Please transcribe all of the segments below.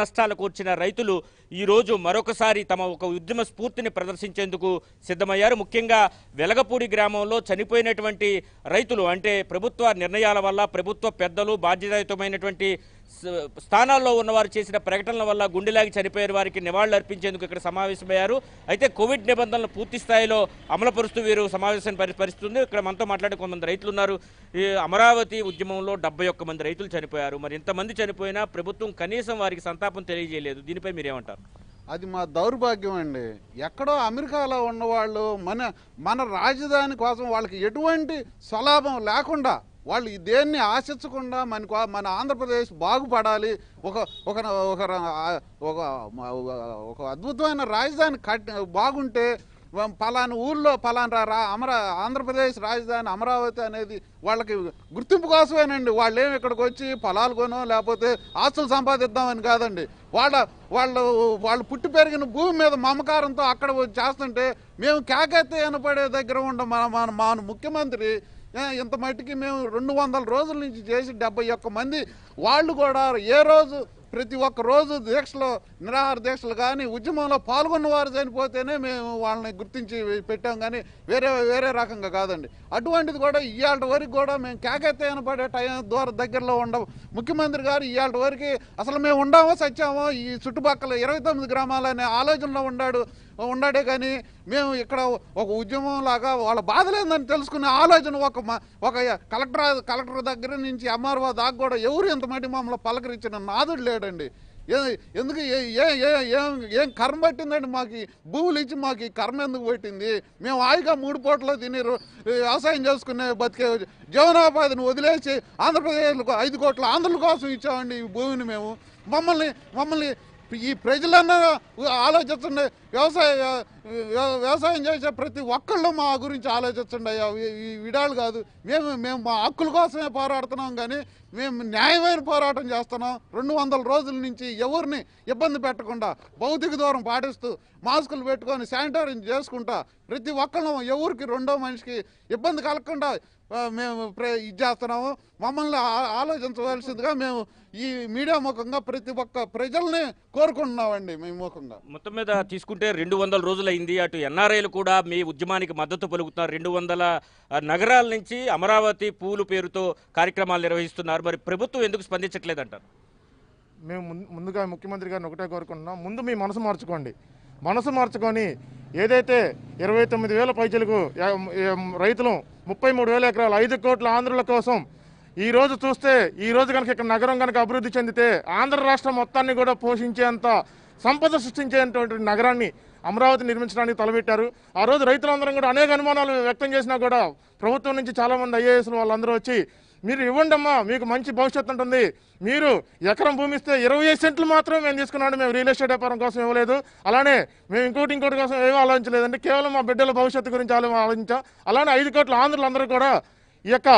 నష్టాలు కూర్చిన రైతులు ఈరోజు మరొకసారి తమ ఒక ఉద్యమ స్ఫూర్తిని ప్రదర్శించేందుకు సిద్ధమయ్యారు ముఖ్యంగా వెలగపూడి గ్రామంలో చనిపోయినటువంటి రైతులు అంటే ప్రభుత్వ నిర్ణయాల వల్ల ప్రభుత్వ పెద్దలు బాధ్యతాయుతమైనటువంటి స్థానాల్లో ఉన్నవారు చేసిన ప్రకటనల వల్ల గుండెలాగి చనిపోయారు వారికి నివాళులు అర్పించేందుకు ఇక్కడ సమావేశమయ్యారు అయితే కోవిడ్ నిబంధనలు పూర్తి స్థాయిలో అమలుపరుస్తూ వీరు సమావేశాన్ని పరిస్థితుంది ఇక్కడ మనతో మాట్లాడే కొంతమంది రైతులు ఉన్నారు ఈ అమరావతి ఉద్యమంలో డెబ్బై మంది రైతులు చనిపోయారు మరి ఇంతమంది చనిపోయినా ప్రభుత్వం కనీసం వారికి సంతాపం తెలియజేయలేదు దీనిపై మీరేమంటారు అది మా దౌర్భాగ్యం అండి ఎక్కడో అమెరికాలో ఉన్నవాళ్ళు మన మన రాజధాని కోసం వాళ్ళకి ఎటువంటి స్వలాభం లేకుండా వాళ్ళు దేన్ని ఆశించకుండా మనకు మన ఆంధ్రప్రదేశ్ బాగుపడాలి ఒక ఒక ఒక ఒక అద్భుతమైన రాజధాని కట్ బాగుంటే పలానా ఊళ్ళో పలానా రా అమరా ఆంధ్రప్రదేశ్ రాజధాని అమరావతి అనేది వాళ్ళకి గుర్తింపు కోసమేనండి వాళ్ళు ఏమి ఇక్కడికి వచ్చి పొలాలు కొనో లేకపోతే ఆస్తులు సంపాదిద్దామని కాదండి వాళ్ళ వాళ్ళు వాళ్ళు పుట్టి పెరిగిన భూమి మీద మమకారంతో అక్కడ చేస్తుంటే మేము కేకెత్తే వినపడే దగ్గర ఉండం మన మన ముఖ్యమంత్రి ఇంత మట్టికి మేము రెండు వందల రోజుల నుంచి చేసి డెబ్బై ఒక్క మంది వాళ్ళు కూడా ఏ రోజు ప్రతి ఒక్క రోజు దీక్షలో నిరాహార దీక్షలు కానీ ఉద్యమంలో పాల్గొన్న వారు చనిపోతేనే మేము వాళ్ళని గుర్తించి పెట్టాం కానీ వేరే వేరే రకంగా కాదండి అటువంటిది కూడా ఇవాళ వరకు కూడా మేము కేకెత్తేన పడే టైం దూర దగ్గరలో ఉండవు ముఖ్యమంత్రి గారు ఇవాళ వరకు అసలు మేము ఉండామో సత్యామో ఈ చుట్టుపక్కల ఇరవై తొమ్మిది గ్రామాలనే ఆలోచనలో ఉన్నాడు ఉన్నాడే కానీ మేము ఇక్కడ ఒక ఉద్యమం లాగా వాళ్ళ బాధలేదని తెలుసుకునే ఆలోచన ఒక ఒక కలెక్టర్ కలెక్టర్ దగ్గర నుంచి ఎంఆర్ఓ దాకా కూడా ఎవరు ఎంత మట్టి మమ్మల్ని పలకరించిన నాదుడు లేడండి ఎందుకు ఏం కర్మ పట్టిందండి మాకు భూములు ఇచ్చి మాకు ఈ కర్మ ఎందుకు పట్టింది మేము హాయిగా మూడు పూటలో తిని వ్యవసాయం చేసుకునే బతికే జీవనోపాధిని వదిలేసి ఆంధ్రప్రదేశ్లో ఐదు కోట్ల ఆంధ్రుల కోసం ఇచ్చామండి ఈ భూమిని మేము మమ్మల్ని మమ్మల్ని ఈ ప్రజలన్న ఆలోచిస్తుండే వ్యవసాయ వ్యవసాయం చేసే ప్రతి ఒక్కళ్ళు మా గురించి ఆలోచిస్తుండే ఈ విడాలు కాదు మేము మేము మా హక్కుల కోసమే పోరాడుతున్నాం కానీ మేము న్యాయమైన పోరాటం చేస్తున్నాం రెండు వందల రోజుల నుంచి ఎవరిని ఇబ్బంది పెట్టకుండా భౌతిక దూరం పాటిస్తూ మాస్కులు పెట్టుకొని శానిటైజ్ చేసుకుంటా ప్రతి ఒక్కళ్ళు ఎవరికి రెండో మనిషికి ఇబ్బంది కలగకుండా మేము ఇది చేస్తున్నాము మమ్మల్ని ఆలోచించవలసిందిగా మేము ఈ మీడియా ముఖంగా ప్రతి ఒక్క ప్రజల్ని కోరుకుంటున్నామండి మీ ముఖంగా మొత్తం మీద తీసుకుంటే రెండు వందల రోజులైంది అటు ఎన్ఆర్ఐలు కూడా మీ ఉద్యమానికి మద్దతు పలుకుతున్నారు రెండు వందల నగరాల నుంచి అమరావతి పూలు పేరుతో కార్యక్రమాలు నిర్వహిస్తున్నారు మరి ప్రభుత్వం ఎందుకు స్పందించట్లేదంటారు మేము ముందుగా ముఖ్యమంత్రి గారిని ఒకటే కోరుకుంటున్నాం ముందు మీ మనసు మార్చుకోండి మనసు మార్చుకొని ఏదైతే ఇరవై తొమ్మిది వేల పైచలకు రైతులు ముప్పై మూడు వేల ఎకరాలు ఐదు కోట్ల ఆంధ్రుల కోసం ఈ రోజు చూస్తే ఈ రోజు కనుక ఇక్కడ నగరం కనుక అభివృద్ధి చెందితే ఆంధ్ర రాష్ట్రం మొత్తాన్ని కూడా పోషించేంత సంపద సృష్టించేటువంటి నగరాన్ని అమరావతి నిర్మించడానికి తలబెట్టారు ఆ రోజు రైతులందరం కూడా అనేక అనుమానాలు వ్యక్తం చేసినా కూడా ప్రభుత్వం నుంచి చాలామంది ఐఏఎస్లు వాళ్ళందరూ వచ్చి మీరు ఇవ్వండమ్మా మీకు మంచి భవిష్యత్తు ఉంటుంది మీరు ఎకరం భూమి ఇస్తే ఇరవై సెంట్లు మాత్రమే మేము తీసుకున్నాడు మేము రియల్ ఎస్టేట్ వ్యాపారం కోసం ఇవ్వలేదు అలానే మేము ఇంకోటి ఇంకోటి కోసం ఏమీ ఆలోచించలేదండి కేవలం మా బిడ్డల భవిష్యత్తు గురించి ఆలోచించాం అలానే ఐదు కోట్ల ఆంధ్రులందరూ కూడా ఈ యొక్క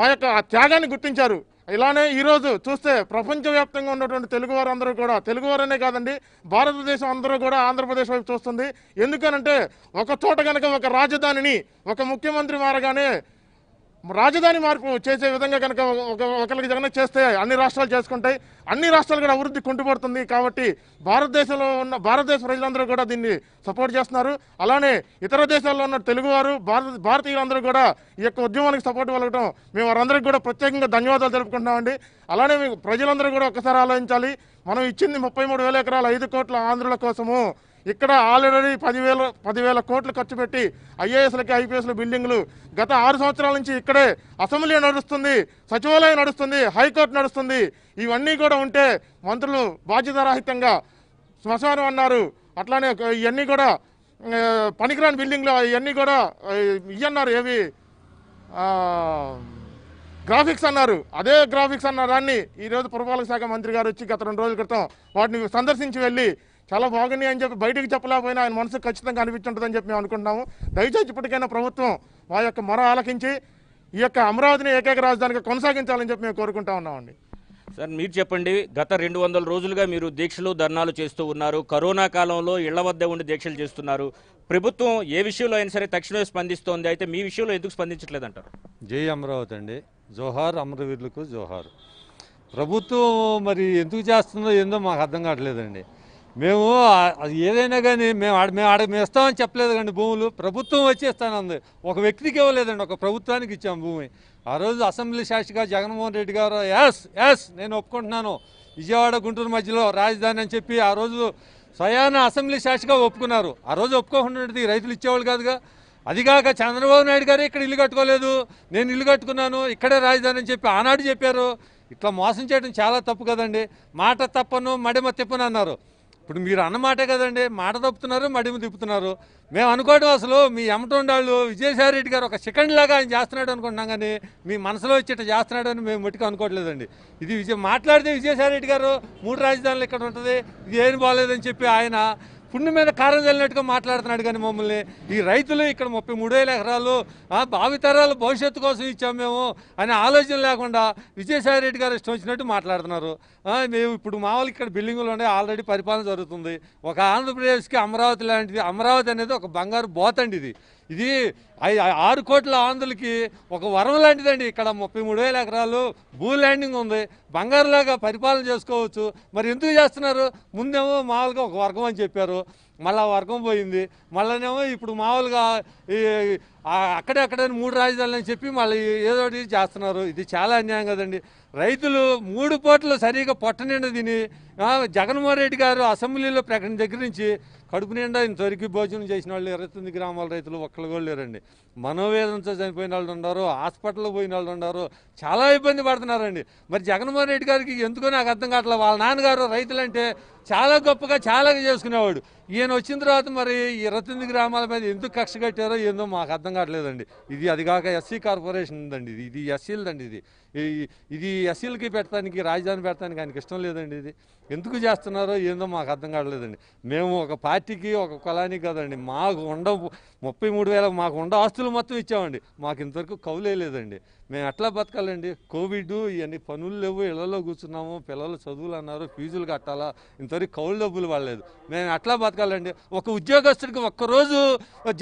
మా యొక్క త్యాగాన్ని గుర్తించారు ఇలానే ఈరోజు చూస్తే ప్రపంచవ్యాప్తంగా ఉన్నటువంటి తెలుగువారు అందరూ కూడా తెలుగువారనే కాదండి భారతదేశం అందరూ కూడా ఆంధ్రప్రదేశ్ వైపు చూస్తుంది ఎందుకనంటే ఒక చోట కనుక ఒక రాజధానిని ఒక ముఖ్యమంత్రి మారగానే రాజధాని మార్పు చేసే విధంగా కనుక ఒకరికి జగన్ చేస్తే అన్ని రాష్ట్రాలు చేసుకుంటాయి అన్ని రాష్ట్రాలు కూడా అభివృద్ధి కుంటుపడుతుంది కాబట్టి భారతదేశంలో ఉన్న భారతదేశ ప్రజలందరూ కూడా దీన్ని సపోర్ట్ చేస్తున్నారు అలానే ఇతర దేశాల్లో ఉన్న తెలుగువారు భారత భారతీయులందరూ కూడా ఈ యొక్క ఉద్యమానికి సపోర్ట్ వెళ్ళడం మేము వారందరికీ కూడా ప్రత్యేకంగా ధన్యవాదాలు తెలుపుకుంటున్నామండి అలానే మీకు ప్రజలందరూ కూడా ఒకసారి ఆలోచించాలి మనం ఇచ్చింది ముప్పై మూడు వేల ఎకరాలు ఐదు కోట్ల ఆంధ్రుల కోసము ఇక్కడ ఆల్రెడీ పదివేల పదివేల కోట్లు ఖర్చు పెట్టి ఐఏఎస్లకి ఐపీఎస్ల బిల్డింగ్లు గత ఆరు సంవత్సరాల నుంచి ఇక్కడే అసెంబ్లీ నడుస్తుంది సచివాలయం నడుస్తుంది హైకోర్టు నడుస్తుంది ఇవన్నీ కూడా ఉంటే మంత్రులు బాధ్యతారాహిత్యంగా శ్మశానం అన్నారు అట్లానే ఇవన్నీ కూడా పనికిరాని బిల్డింగ్లు ఇవన్నీ కూడా ఇవన్నారు ఏవి గ్రాఫిక్స్ అన్నారు అదే గ్రాఫిక్స్ అన్న దాన్ని ఈరోజు పురపాలక శాఖ మంత్రి గారు వచ్చి గత రెండు రోజుల క్రితం వాటిని సందర్శించి వెళ్ళి చాలా బాగున్నాయి అని చెప్పి బయటకు చెప్పలేకపోయినా ఆయన మనసు ఖచ్చితంగా అనిపించుంటుందని చెప్పి మేము అనుకుంటున్నాము దయచేసి ఇప్పటికైనా ప్రభుత్వం మా యొక్క మొర ఆలకించి ఈ యొక్క అమరావతిని ఏకైక రాజధానిగా కొనసాగించాలని చెప్పి మేము కోరుకుంటా ఉన్నామండి సార్ మీరు చెప్పండి గత రెండు వందల రోజులుగా మీరు దీక్షలు ధర్నాలు చేస్తూ ఉన్నారు కరోనా కాలంలో ఇళ్ల వద్ద ఉండి దీక్షలు చేస్తున్నారు ప్రభుత్వం ఏ విషయంలో అయినా సరే తక్షణమే స్పందిస్తోంది అయితే మీ విషయంలో ఎందుకు స్పందించట్లేదు అంటారు జై అమరావతి అండి జోహార్ అమరవీరులకు జోహార్ ప్రభుత్వం మరి ఎందుకు చేస్తుందో ఏందో మాకు అర్థం కావట్లేదండి మేము అది ఏదైనా కానీ మేము మేము ఆడ మేము ఇస్తామని చెప్పలేదు కండి భూములు ప్రభుత్వం వచ్చి ఇస్తానంది ఒక వ్యక్తికి ఇవ్వలేదండి ఒక ప్రభుత్వానికి ఇచ్చాం భూమి ఆ రోజు అసెంబ్లీ శాసనగా జగన్మోహన్ రెడ్డి గారు ఎస్ ఎస్ నేను ఒప్పుకుంటున్నాను విజయవాడ గుంటూరు మధ్యలో రాజధాని అని చెప్పి ఆ రోజు స్వయాన అసెంబ్లీ శాసనగా ఒప్పుకున్నారు ఆ రోజు ఒప్పుకోకుండా రైతులు ఇచ్చేవాళ్ళు కాదుగా అదిగాక చంద్రబాబు నాయుడు గారు ఇక్కడ ఇల్లు కట్టుకోలేదు నేను ఇల్లు కట్టుకున్నాను ఇక్కడే రాజధాని అని చెప్పి ఆనాడు చెప్పారు ఇట్లా మోసం చేయడం చాలా తప్పు కదండి మాట తప్పను మడిమ తిప్పను అన్నారు ఇప్పుడు మీరు అన్నమాటే కదండి మాట తప్పుతున్నారు మడిమి తిప్పుతున్నారు మేము అనుకోవడం అసలు మీ ఎమటోండాళ్ళు విజయసాయి రెడ్డి గారు ఒక సెకండ్ లాగా ఆయన చేస్తున్నాడు అనుకుంటున్నాం కానీ మీ మనసులో వచ్చేట చేస్తున్నాడు అని మేము మట్టుకు అనుకోవట్లేదండి ఇది విజయ మాట్లాడితే విజయసాయి రెడ్డి గారు మూడు రాజధానులు ఇక్కడ ఉంటుంది ఇది ఏం బాగలేదని చెప్పి ఆయన పుణ్యం మీద కారం చల్లినట్టుగా మాట్లాడుతున్నాడు కానీ మమ్మల్ని ఈ రైతులు ఇక్కడ ముప్పై మూడు వేల ఎకరాలు భావితరాలు భవిష్యత్తు కోసం ఇచ్చాం మేము అనే ఆలోచన లేకుండా విజయసాయి రెడ్డి గారు ఇష్టం వచ్చినట్టు మాట్లాడుతున్నారు మేము ఇప్పుడు మామూలు ఇక్కడ బిల్డింగులు ఉన్నాయి ఆల్రెడీ పరిపాలన జరుగుతుంది ఒక ఆంధ్రప్రదేశ్కి అమరావతి లాంటిది అమరావతి అనేది ఒక బంగారు బోతండి ఇది ఇది ఆరు కోట్ల ఆంధ్రులకి ఒక వరం లాంటిదండి ఇక్కడ ముప్పై మూడు వేల ఎకరాలు భూ ల్యాండింగ్ ఉంది బంగారులాగా పరిపాలన చేసుకోవచ్చు మరి ఎందుకు చేస్తున్నారు ముందేమో మామూలుగా ఒక వర్గం అని చెప్పారు మళ్ళీ వర్గం పోయింది మళ్ళీనేమో ఇప్పుడు మామూలుగా అక్కడే అక్కడ మూడు అని చెప్పి మళ్ళీ ఏదో చేస్తున్నారు ఇది చాలా అన్యాయం కదండి రైతులు మూడు పోట్లు సరిగా పొట్ట నిండా తిని జగన్మోహన్ రెడ్డి గారు అసెంబ్లీలో ప్రకటన దగ్గర నుంచి కడుపు నిండా ఇంతవరకు భోజనం చేసిన వాళ్ళు ఇరవై తొమ్మిది గ్రామాల రైతులు ఒక్కరు కూడా లేరండి మనోవేదనతో చనిపోయిన వాళ్ళు ఉన్నారు హాస్పిటల్లో పోయిన వాళ్ళు ఉన్నారు చాలా ఇబ్బంది పడుతున్నారండి మరి జగన్మోహన్ రెడ్డి గారికి ఎందుకో నాకు అర్థం కావట్లేదు వాళ్ళ నాన్నగారు రైతులంటే చాలా గొప్పగా చాలా చేసుకునేవాడు ఈయన వచ్చిన తర్వాత మరి ఇరవై తొమ్మిది గ్రామాల మీద ఎందుకు కక్ష కట్టారో ఏందో మాకు అర్థం అర్థం కావట్లేదండి ఇది అది కాక ఎస్సీ కార్పొరేషన్ ఉందండి ఇది ఇది ఎస్సీలదండి ఇది ఇది ఎస్సీలకి పెట్టడానికి రాజధాని పెట్టడానికి ఆయనకి ఇష్టం లేదండి ఇది ఎందుకు చేస్తున్నారో ఏందో మాకు అర్థం కావట్లేదండి మేము ఒక పార్టీకి ఒక కులానికి కాదండి మాకు ఉండ ముప్పై మూడు వేల మాకు ఉండ ఆస్తులు మొత్తం ఇచ్చామండి మాకు ఇంతవరకు కౌలే లేదండి మేము ఎట్లా బతకాలండి కోవిడ్ ఇవన్నీ పనులు లేవు ఇళ్లలో కూర్చున్నాము పిల్లలు చదువులు అన్నారు ఫీజులు కట్టాలా ఇంతవరకు కౌలు డబ్బులు వాడలేదు మేము ఎట్లా బతకాలండి ఒక ఉద్యోగస్తుడికి ఒక్కరోజు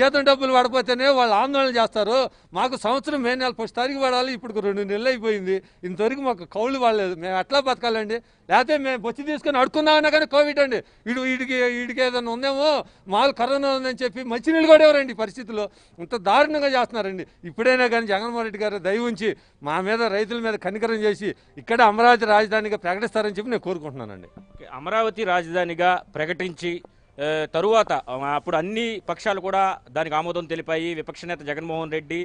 జీతం డబ్బులు పడిపోతేనే వాళ్ళు ఆందోళన చేస్తారు మాకు సంవత్సరం మే నెల పది తారీఖు పడాలి ఇప్పుడు రెండు నెలలు అయిపోయింది ఇంతవరకు మాకు కౌలు వాడలేదు మేము ఎట్లా బతకాలండి లేకపోతే మేము బొచ్చి తీసుకొని అడుక్కుందామన్నా కానీ కోవిడ్ అండి వీడు వీడికి వీడికి ఏదైనా ఉందేమో మాల్ కరోనా ఉందని చెప్పి మంచినీళ్ళు కూడా ఎవరండి పరిస్థితుల్లో ఇంత దారుణంగా చేస్తున్నారండి ఇప్పుడైనా కానీ జగన్మోహన్ రెడ్డి గారు దయ ఉంచి మా మీద రైతుల మీద కనికరం చేసి ఇక్కడ అమరావతి రాజధానిగా ప్రకటిస్తారని చెప్పి నేను కోరుకుంటున్నానండి అమరావతి రాజధానిగా ప్రకటించి తరువాత అప్పుడు అన్ని పక్షాలు కూడా దానికి ఆమోదం తెలిపాయి విపక్ష నేత జగన్మోహన్ రెడ్డి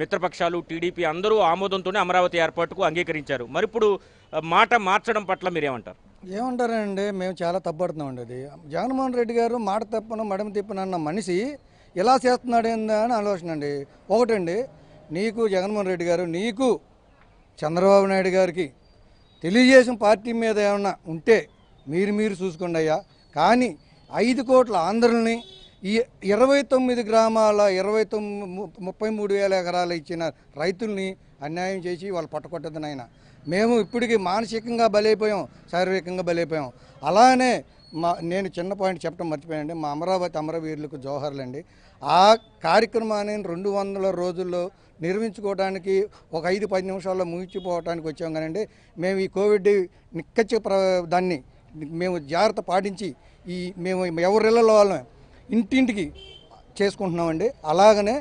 మిత్రపక్షాలు టీడీపీ అందరూ ఆమోదంతోనే అమరావతి ఏర్పాటుకు అంగీకరించారు మరి ఇప్పుడు మాట మార్చడం పట్ల మీరేమంటారు ఏమంటారండి మేము చాలా తప్పడుతున్నాం అది జగన్మోహన్ రెడ్డి గారు మాట తప్పను మడమ తిప్పను అన్న మనిషి ఎలా చేస్తున్నాడు అని ఆలోచన అండి ఒకటండి నీకు జగన్మోహన్ రెడ్డి గారు నీకు చంద్రబాబు నాయుడు గారికి తెలుగుదేశం పార్టీ మీద ఏమన్నా ఉంటే మీరు మీరు చూసుకోండి అయ్యా కానీ ఐదు కోట్ల ఆంధ్రుల్ని ఈ ఇరవై తొమ్మిది గ్రామాల ఇరవై తొమ్మిది ముప్పై మూడు వేల ఎకరాలు ఇచ్చిన రైతుల్ని అన్యాయం చేసి వాళ్ళు పట్టుకొట్టదు నాయన మేము ఇప్పటికీ మానసికంగా బలైపోయాం శారీరకంగా బలైపోయాం అలానే మా నేను చిన్న పాయింట్ చెప్పడం మర్చిపోయానండి మా అమరావతి అమరవీరులకు జోహర్లండి ఆ కార్యక్రమాన్ని రెండు వందల రోజుల్లో నిర్మించుకోవడానికి ఒక ఐదు పది నిమిషాల్లో ముగించిపోవడానికి వచ్చాం కానండి మేము ఈ కోవిడ్ ప్ర దాన్ని మేము జాగ్రత్త పాటించి ఈ మేము ఎవరిళ్ళలో వాళ్ళం ఇంటింటికి చేసుకుంటున్నామండి అలాగనే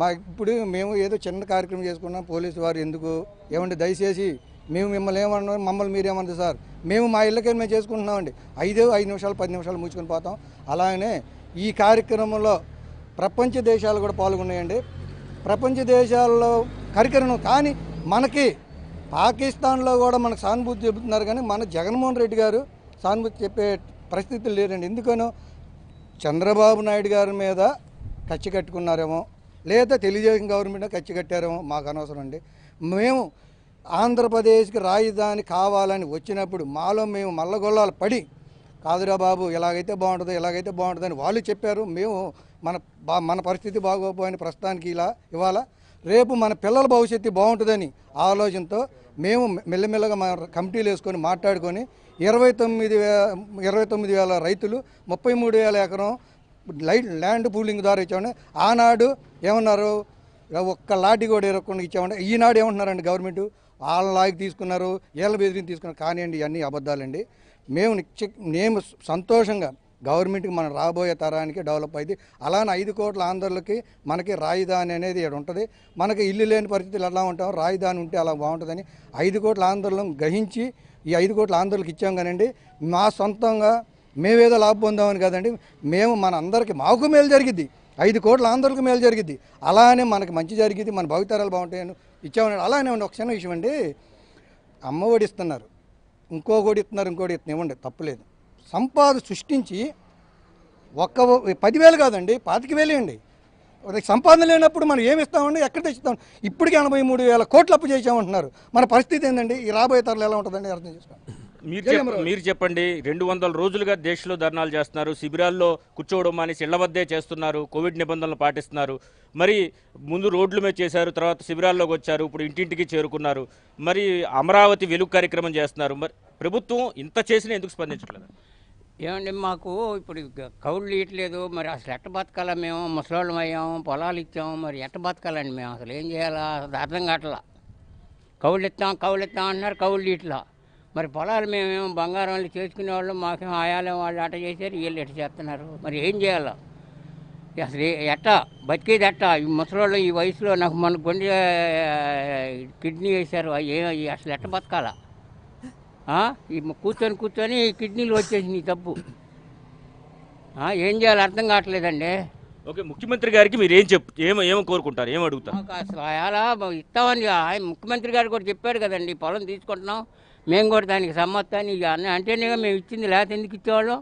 మా ఇప్పుడు మేము ఏదో చిన్న కార్యక్రమం చేసుకున్నాం పోలీసు వారు ఎందుకు ఏమంటే దయచేసి మేము మిమ్మల్ని ఏమన్నా మమ్మల్ని మీరేమంది సార్ మేము మా ఇళ్ళకే మేము చేసుకుంటున్నామండి ఐదు ఐదు నిమిషాలు పది నిమిషాలు ముంచుకొని పోతాం అలాగనే ఈ కార్యక్రమంలో ప్రపంచ దేశాలు కూడా పాల్గొన్నాయండి ప్రపంచ దేశాల్లో కరికరను కానీ మనకి పాకిస్తాన్లో కూడా మనకు సానుభూతి చెబుతున్నారు కానీ మన జగన్మోహన్ రెడ్డి గారు సానుభూతి చెప్పే పరిస్థితులు లేరండి ఎందుకనో చంద్రబాబు నాయుడు గారి మీద కచ్చి కట్టుకున్నారేమో లేదా తెలుగుదేశం గవర్నమెంట్ కచ్చి కట్టారేమో మాకు అనవసరం అండి మేము ఆంధ్రప్రదేశ్కి రాజధాని కావాలని వచ్చినప్పుడు మాలో మేము మల్లగొల్లాలు పడి కాదురా బాబు ఎలాగైతే బాగుంటుందో ఎలాగైతే బాగుంటుందని వాళ్ళు చెప్పారు మేము మన మన పరిస్థితి బాగోపోయిన ప్రస్తుతానికి ఇలా ఇవాళ రేపు మన పిల్లల భవిష్యత్తు బాగుంటుందని ఆలోచనతో మేము మెల్లమెల్లగా మన కమిటీలు వేసుకొని మాట్లాడుకొని ఇరవై తొమ్మిది ఇరవై తొమ్మిది వేల రైతులు ముప్పై మూడు వేల ఎకరం లైట్ ల్యాండ్ పూలింగ్ ద్వారా ఇచ్చామని ఆనాడు ఏమన్నారు ఒక్క లాటి కూడా ఇరవకుండా ఇచ్చామంటే ఈనాడు ఏమంటున్నారండి గవర్నమెంట్ వాళ్ళ లాగి తీసుకున్నారు ఏళ్ళ బెదిరిని తీసుకున్నారు కానివ్వండి ఇవన్నీ అబద్ధాలండి మేము మేము సంతోషంగా గవర్నమెంట్కి మనం రాబోయే తరానికి డెవలప్ అయింది అలానే ఐదు కోట్ల ఆంధ్రులకి మనకి రాజధాని అనేది ఇక్కడ ఉంటుంది మనకి ఇల్లు లేని పరిస్థితులు ఎలా ఉంటాం రాజధాని ఉంటే అలా బాగుంటుందని ఐదు కోట్ల ఆంధ్రులను గ్రహించి ఈ ఐదు కోట్ల ఆంధ్రులకు ఇచ్చాం కానివ్వండి మా సొంతంగా మేమేదో లాభం పొందామని కాదండి మేము మన అందరికీ మాకు మేలు జరిగిద్ది ఐదు కోట్ల ఆంధ్రులకు మేలు జరిగింది అలానే మనకి మంచి జరిగింది మన భవితరాలు బాగుంటాయని ఇచ్చామని అలానే ఉండి ఒక చిన్న విషయం అండి అమ్మఒడి ఇస్తున్నారు ఇంకో కూడా ఇస్తున్నారు ఇంకోటి ఇస్తున్నారు ఇవ్వండి తప్పులేదు సంపాద సృష్టించి ఒక్క పదివేలు కాదండి పాతిక వేలు అండి సంపాదన లేనప్పుడు మనం ఏమి ఇస్తామండి ఎక్కడ తెచ్చుతాం ఇప్పటికే ఎనభై మూడు వేల కోట్లు అప్పు చేసామంటున్నారు మన పరిస్థితి ఏంటండి ఈ రాబోయే తరలు ఎలా ఉంటుందండి అర్థం చేసుకోండి మీరు మీరు చెప్పండి రెండు వందల రోజులుగా దేశంలో ధర్నాలు చేస్తున్నారు శిబిరాల్లో కూర్చోవడం మానేసి ఇళ్ల వద్దే చేస్తున్నారు కోవిడ్ నిబంధనలు పాటిస్తున్నారు మరి ముందు రోడ్ల మీద చేశారు తర్వాత శిబిరాల్లోకి వచ్చారు ఇప్పుడు ఇంటింటికి చేరుకున్నారు మరి అమరావతి వెలుగు కార్యక్రమం చేస్తున్నారు మరి ప్రభుత్వం ఇంత చేసినా ఎందుకు స్పందించట్లేదు ఏమండి మాకు ఇప్పుడు కౌళ్ళు ఇయట్లేదు మరి అసలు ఎట్ట బతకాలా మేము ముసలోళ్ళం అయ్యాము పొలాలు ఇచ్చాము మరి ఎట్ట బతకాలండి మేము అసలు ఏం చేయాలా అసలు అర్థం కావట్లా కౌళ్ళు ఇస్తాం కౌళ్ళు ఇస్తాం అంటున్నారు కౌళ్ళు ఇట్లా మరి పొలాలు మేమేమో బంగారం వాళ్ళు చేసుకునే వాళ్ళు మాకేం ఆయాలం వాళ్ళు అట్ట చేశారు వీళ్ళు ఎట్ట చేస్తున్నారు మరి ఏం చేయాలా అసలు ఎట్ట బతికేది ఎట్ట ఈ ముసలోళ్ళు ఈ వయసులో నాకు మన గుండె కిడ్నీ వేశారు అవి అసలు ఎట్ట బతకాలా కూర్చొని కూర్చొని కిడ్నీలు వచ్చేసింది తప్పు ఏం చేయాలి అర్థం కావట్లేదండి ఓకే ముఖ్యమంత్రి గారికి మీరు ఏం చెప్పు ఏమో ఏమో కోరుకుంటారు ఏం అడుగుతారు అసలు అలా ఇస్తామని ఆయన ముఖ్యమంత్రి గారు కూడా చెప్పారు కదండి పొలం తీసుకుంటున్నాం మేము కూడా దానికి సమ్మత్తాన్ని అంటే మేము ఇచ్చింది లేకపోతే ఎందుకు ఇచ్చేవాళ్ళం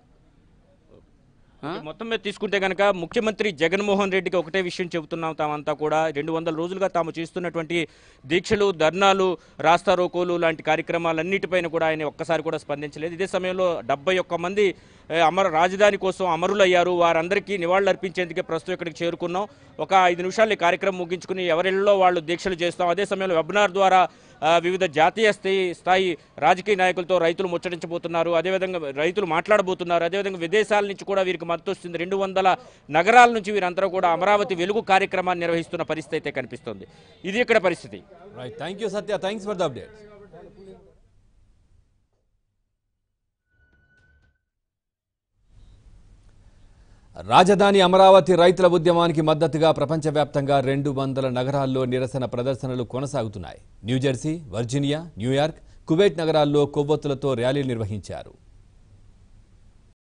మొత్తం మీద తీసుకుంటే కనుక ముఖ్యమంత్రి జగన్మోహన్ రెడ్డికి ఒకటే విషయం చెబుతున్నాం తామంతా కూడా రెండు వందల రోజులుగా తాము చేస్తున్నటువంటి దీక్షలు ధర్నాలు రాస్తారోకోలు లాంటి కార్యక్రమాలన్నిటిపైన కూడా ఆయన ఒక్కసారి కూడా స్పందించలేదు ఇదే సమయంలో డెబ్బై మంది అమర రాజధాని కోసం అమరులయ్యారు వారందరికీ నివాళులర్పించేందుకే ప్రస్తుతం ఇక్కడికి చేరుకున్నాం ఒక ఐదు నిమిషాలు ఈ కార్యక్రమం ముగించుకుని ఎవరిళ్లలో వాళ్ళు దీక్షలు చేస్తాం అదే సమయంలో వెబినార్ ద్వారా వివిధ జాతీయ స్థాయి స్థాయి రాజకీయ నాయకులతో రైతులు ముచ్చటించబోతున్నారు అదేవిధంగా రైతులు మాట్లాడబోతున్నారు అదేవిధంగా విదేశాల నుంచి కూడా వీరికి మద్దతు వస్తుంది రెండు వందల నగరాల నుంచి వీరంతా కూడా అమరావతి వెలుగు కార్యక్రమాన్ని నిర్వహిస్తున్న పరిస్థితి అయితే కనిపిస్తుంది ఇది ఇక్కడ పరిస్థితి thank you Satya thanks for the update రాజధాని అమరావతి రైతుల ఉద్యమానికి మద్దతుగా ప్రపంచవ్యాప్తంగా రెండు వందల నగరాల్లో నిరసన ప్రదర్శనలు కొనసాగుతున్నాయి న్యూజెర్సీ వర్జీనియా న్యూయార్క్ కువైట్ నగరాల్లో కొవ్వొత్తులతో ర్యాలీలు నిర్వహించారు